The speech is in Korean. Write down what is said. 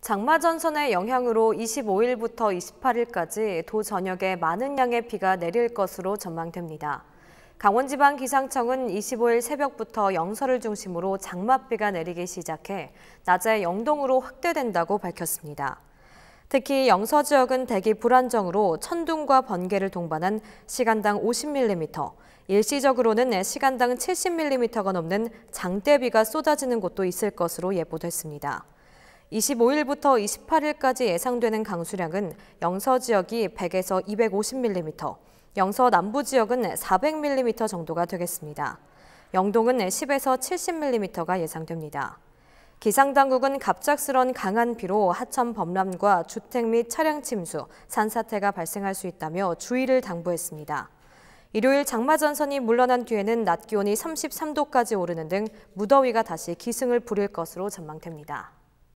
장마전선의 영향으로 25일부터 28일까지 도 전역에 많은 양의 비가 내릴 것으로 전망됩니다. 강원지방기상청은 25일 새벽부터 영서를 중심으로 장맛비가 내리기 시작해 낮에 영동으로 확대된다고 밝혔습니다. 특히 영서 지역은 대기 불안정으로 천둥과 번개를 동반한 시간당 50mm, 일시적으로는 시간당 70mm가 넘는 장대비가 쏟아지는 곳도 있을 것으로 예보됐습니다. 25일부터 28일까지 예상되는 강수량은 영서 지역이 100에서 250mm, 영서 남부 지역은 400mm 정도가 되겠습니다. 영동은 10에서 70mm가 예상됩니다. 기상당국은 갑작스런 강한 비로 하천 범람과 주택 및 차량 침수, 산사태가 발생할 수 있다며 주의를 당부했습니다. 일요일 장마전선이 물러난 뒤에는 낮 기온이 33도까지 오르는 등 무더위가 다시 기승을 부릴 것으로 전망됩니다.